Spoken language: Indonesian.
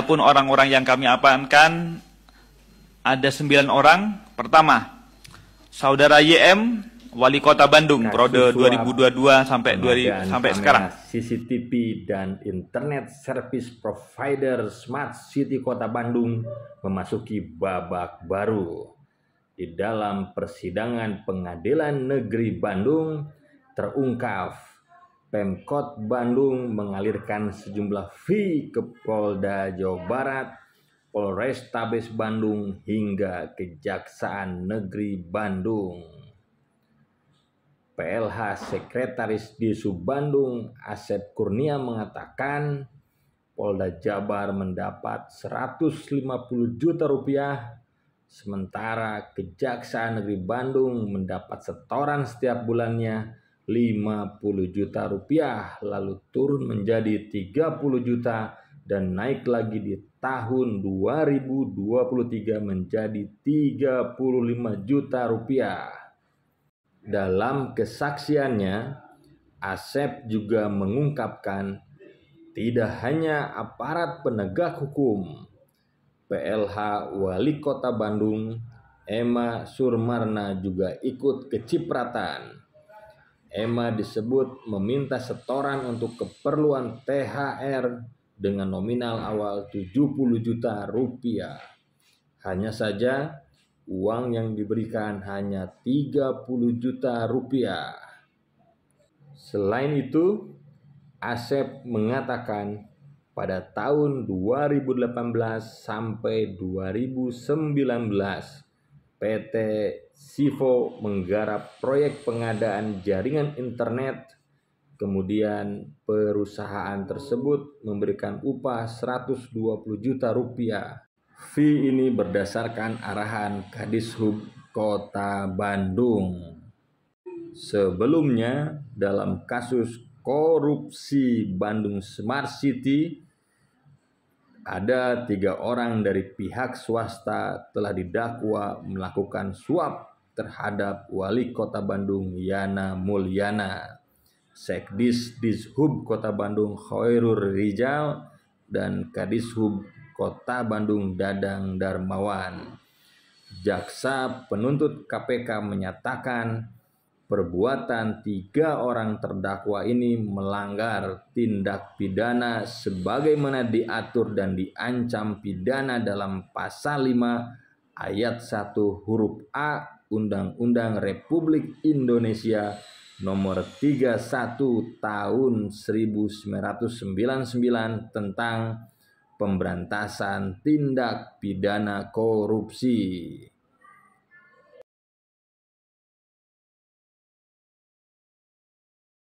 Adapun orang-orang yang kami apankan ada sembilan orang. Pertama, saudara YM wali kota Bandung Kasus periode 2022 sampai 2000 sampai sekarang. CCTV dan internet service provider Smart City Kota Bandung memasuki babak baru. Di dalam persidangan Pengadilan Negeri Bandung terungkap Pemkot Bandung mengalirkan sejumlah fee ke Polda Jawa Barat, Polrestabes Bandung hingga Kejaksaan Negeri Bandung. PLH Sekretaris di Bandung Asep Kurnia mengatakan Polda Jabar mendapat 150 juta rupiah sementara Kejaksaan Negeri Bandung mendapat setoran setiap bulannya 50 juta rupiah lalu turun menjadi 30 juta dan naik lagi di tahun 2023 menjadi 35 juta rupiah. Dalam kesaksiannya, Asep juga mengungkapkan tidak hanya aparat penegak hukum, PLH Wali Kota Bandung, Emma Surmarna juga ikut kecipratan Emma disebut meminta setoran untuk keperluan THR dengan nominal awal 70 juta rupiah. Hanya saja uang yang diberikan hanya 30 juta rupiah. Selain itu, Asep mengatakan pada tahun 2018 sampai 2019 PT Sivo menggarap proyek pengadaan jaringan internet. Kemudian perusahaan tersebut memberikan upah 120 juta rupiah. Fee ini berdasarkan arahan Kadishub Kota Bandung. Sebelumnya dalam kasus korupsi Bandung Smart City ada tiga orang dari pihak swasta telah didakwa melakukan suap terhadap wali kota Bandung Yana Mulyana, Sekdis Dishub Kota Bandung Khairur Rijal, dan Kadishub Kota Bandung Dadang Darmawan. Jaksa penuntut KPK menyatakan perbuatan tiga orang terdakwa ini melanggar tindak pidana sebagaimana diatur dan diancam pidana dalam pasal 5 ayat 1 huruf A Undang-Undang Republik Indonesia nomor 31 tahun 1999 tentang pemberantasan tindak pidana korupsi.